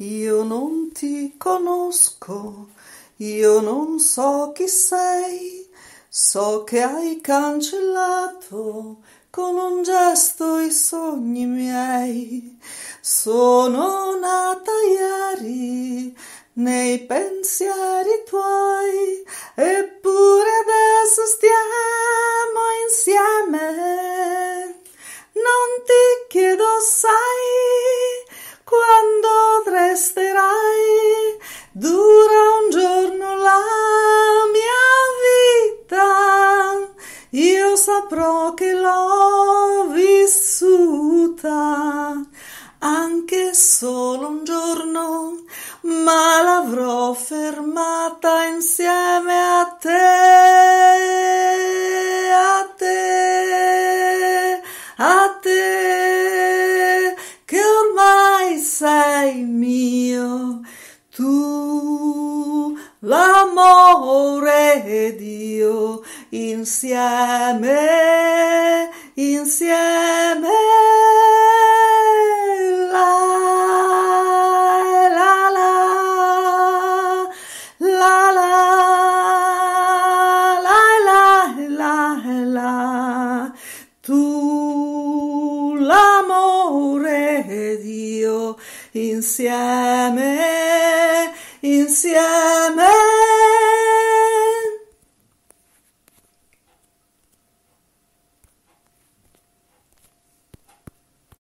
Io non ti conosco, io non so chi sei, so che hai cancellato con un gesto i sogni miei. Sono nata ieri nei pensieri tuoi e saprò che l'ho vissuta anche solo un giorno, ma l'avrò fermata insieme a te, a te, a te, che ormai sei mio, tu l'amore. Dio insieme, insieme. Dio insieme, insieme.